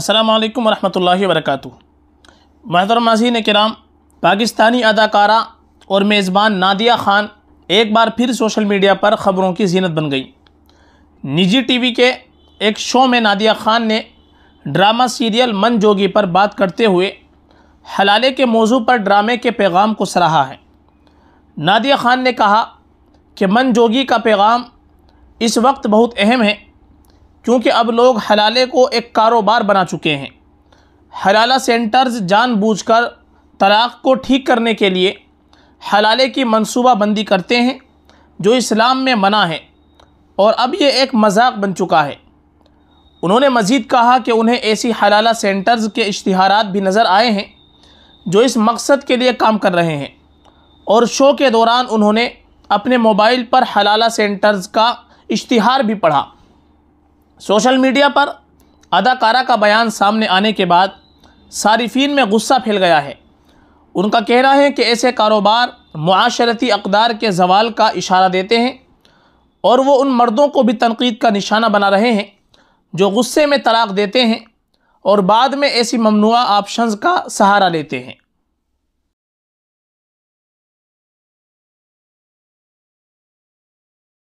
السلام علیکم ورحمۃ اللہ وبرکاتہ ناظرین کرام پاکستانی اداکارہ اور میزبان نادیہ خان ایک بار پھر سوشل میڈیا پر خبروں کی زینت بن گئی نجی ٹی وی کے ایک شو میں نادیہ خان نے ڈرامہ سیریل من جوگی پر بات کرتے ہوئے حلالے کے موضوع پر ڈرامے کے پیغام کو سراہا ہے نادیہ خان نے کہا کہ من جوگی کا پیغام اس وقت بہت اہم ہے کیونکہ اب لوگ حلالے کو ایک کاروبار بنا چکے ہیں حلالہ سینٹرز جان بوجھ کر طلاق کو ٹھیک کرنے کے لیے حلالے کی منصوبہ بندی کرتے ہیں جو اسلام میں منع ہے اور اب یہ ایک مذاق بن چکا ہے انہوں نے مزید کہا کہ انہیں ایسی حلالہ سینٹرز کے اشتہارات بھی نظر آئے ہیں جو اس مقصد کے لیے کام کر رہے ہیں اور شو کے دوران انہوں نے اپنے موبائل پر حلالہ سینٹرز کا اشتہار بھی پڑھا سوشل میڈیا پر اداکارہ کا بیان سامنے آنے کے بعد صارفین میں غصہ پھیل گیا ہے ان کا کہنا ہے کہ ایسے کاروبار معاشرتی اقدار کے زوال کا اشارہ دیتے ہیں اور وہ ان مردوں کو بھی تنقید کا نشانہ بنا رہے ہیں جو غصے میں طلاق دیتے ہیں اور بعد میں ایسی ممنوعہ آپشنز کا سہارا لیتے ہیں